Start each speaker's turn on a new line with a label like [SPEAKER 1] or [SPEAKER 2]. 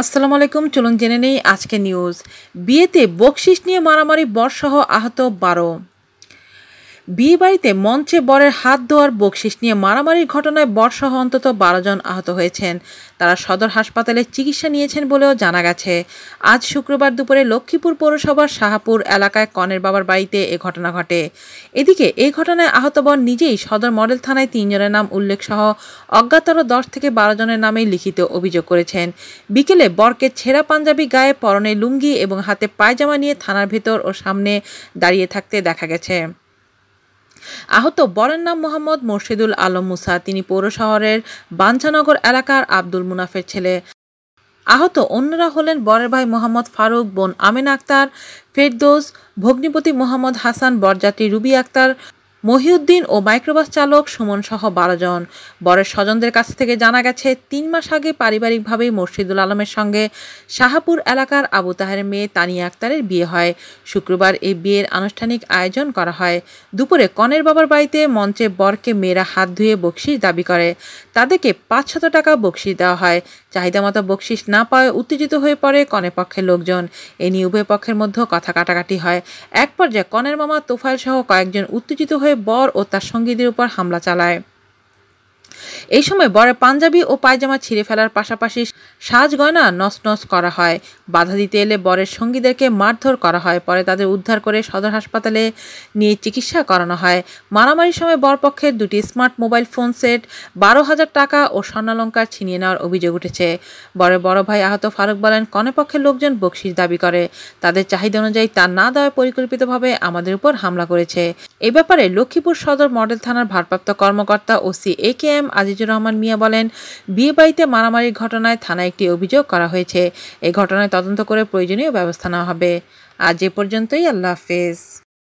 [SPEAKER 1] আসসালামু আলাইকুম চলুন জেনে নেই আজকে নিউজ বিয়েতে বকশিস নিয়ে মারামারি বরসহ আহত বারো বিয়েবাড়িতে মঞ্চে বরের হাত ধোয়ার বকশিস নিয়ে মারামারির ঘটনায় বরসহ অন্তত বারো জন আহত হয়েছেন তারা সদর হাসপাতালে চিকিৎসা নিয়েছেন বলেও জানা গেছে আজ শুক্রবার দুপুরে লক্ষ্মীপুর পৌরসভার শাহাপুর এলাকায় কনের বাবার বাড়িতে এ ঘটনা ঘটে এদিকে এই ঘটনায় আহত বর নিজেই সদর মডেল থানায় তিনজনের নাম উল্লেখ সহ অজ্ঞাতর দশ থেকে বারো জনের নামে লিখিত অভিযোগ করেছেন বিকেলে বরকে ছেঁড়া পাঞ্জাবি গায়ে পরনে লুঙ্গি এবং হাতে পায়জামা নিয়ে থানার ভেতর ও সামনে দাঁড়িয়ে থাকতে দেখা গেছে আহত বরের নাম মোহাম্মদ মোর্শেদুল আলম মুসা তিনি পৌর শহরের বাঞ্ছানগর এলাকার আব্দুল মুনাফের ছেলে আহত অন্যরা হলেন বরের ভাই মোহাম্মদ ফারুক বোন আমিন আক্তার ফেরদোস ভগ্নিপতি মোহাম্মদ হাসান বরযাত্রী রুবি আক্তার মহিউদ্দিন ও মাইক্রোবাস চালক সুমনসহ বারো জন বরের স্বজনদের কাছ থেকে জানা গেছে তিন মাস আগে পারিবারিকভাবে মুর্শিদুল আলমের সঙ্গে শাহাপুর এলাকার আবু তাহের মেয়ে তানিয়া আক্তারের বিয়ে হয় শুক্রবার এই বিয়ের আনুষ্ঠানিক আয়োজন করা হয় দুপুরে কনের বাবার বাড়িতে মঞ্চে বরকে মেয়েরা হাত ধুয়ে বকশিস দাবি করে তাদেরকে পাঁচশত টাকা বকশিস দেওয়া হয় চাহিদা মতো বকশিস না পায় উত্তেজিত হয়ে পড়ে কনের পক্ষের লোকজন এ নিয়ে উভয় পক্ষের মধ্যে কথা কাটাকাটি হয় এক পর্যায়ে কনের মামা তোফাইল সহ কয়েকজন উত্তেজিত হয়ে হয়ে বর ও তার সঙ্গীদের উপর হামলা চালায় এই সময় বরের পাঞ্জাবি ও পায়জামা ছিঁড়ে ফেলার পাশাপাশি সাজগয়না নস করা হয় বাধা দিতে এলে বরের সঙ্গীদেরকে মারধর করা হয় পরে তাদের উদ্ধার করে সদর হাসপাতালে নিয়ে চিকিৎসা করানো হয় মারামারির সময় বরপক্ষের দুটি স্মার্ট মোবাইল ফোন সেট বারো হাজার টাকা ও স্বর্ণালঙ্কার ছিনিয়ে নেওয়ার অভিযোগ উঠেছে বরের বড় ভাই আহত ফারুক বলেন কনেপক্ষের লোকজন বকশিস দাবি করে তাদের চাহিদা অনুযায়ী তা না দেওয়ায় পরিকল্পিতভাবে আমাদের উপর হামলা করেছে এ ব্যাপারে লক্ষ্মীপুর সদর মডেল থানার ভারপ্রাপ্ত কর্মকর্তা OC A K M Azizur Rahman Mia বলেন বিয়ে বাড়িতে মারামারির ঘটনায় থানায় একটি অভিযোগ করা হয়েছে এ ঘটনায় তদন্ত করে প্রয়োজনীয় ব্যবস্থা নেওয়া হবে আজ এ পর্যন্তই আল্লাহ হাফেজ